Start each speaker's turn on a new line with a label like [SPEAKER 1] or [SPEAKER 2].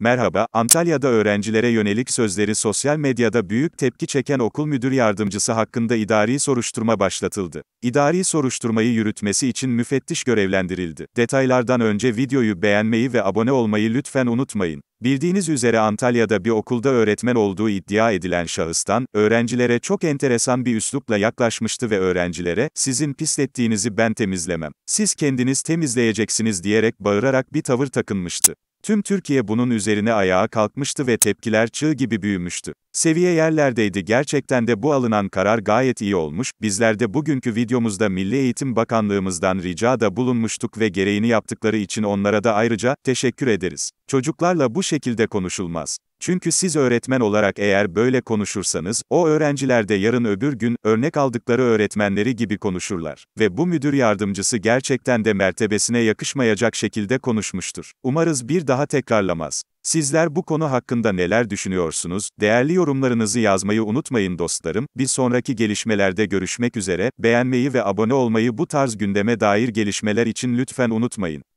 [SPEAKER 1] Merhaba, Antalya'da öğrencilere yönelik sözleri sosyal medyada büyük tepki çeken okul müdür yardımcısı hakkında idari soruşturma başlatıldı. İdari soruşturmayı yürütmesi için müfettiş görevlendirildi. Detaylardan önce videoyu beğenmeyi ve abone olmayı lütfen unutmayın. Bildiğiniz üzere Antalya'da bir okulda öğretmen olduğu iddia edilen şahıstan, öğrencilere çok enteresan bir üslupla yaklaşmıştı ve öğrencilere, sizin pislettiğinizi ben temizlemem, siz kendiniz temizleyeceksiniz diyerek bağırarak bir tavır takınmıştı. Tüm Türkiye bunun üzerine ayağa kalkmıştı ve tepkiler çığ gibi büyümüştü. Seviye yerlerdeydi gerçekten de bu alınan karar gayet iyi olmuş, bizler de bugünkü videomuzda Milli Eğitim Bakanlığımızdan ricada bulunmuştuk ve gereğini yaptıkları için onlara da ayrıca, teşekkür ederiz. Çocuklarla bu şekilde konuşulmaz. Çünkü siz öğretmen olarak eğer böyle konuşursanız, o öğrenciler de yarın öbür gün, örnek aldıkları öğretmenleri gibi konuşurlar. Ve bu müdür yardımcısı gerçekten de mertebesine yakışmayacak şekilde konuşmuştur. Umarız bir daha tekrarlamaz. Sizler bu konu hakkında neler düşünüyorsunuz? Değerli yorumlarınızı yazmayı unutmayın dostlarım. Bir sonraki gelişmelerde görüşmek üzere. Beğenmeyi ve abone olmayı bu tarz gündeme dair gelişmeler için lütfen unutmayın.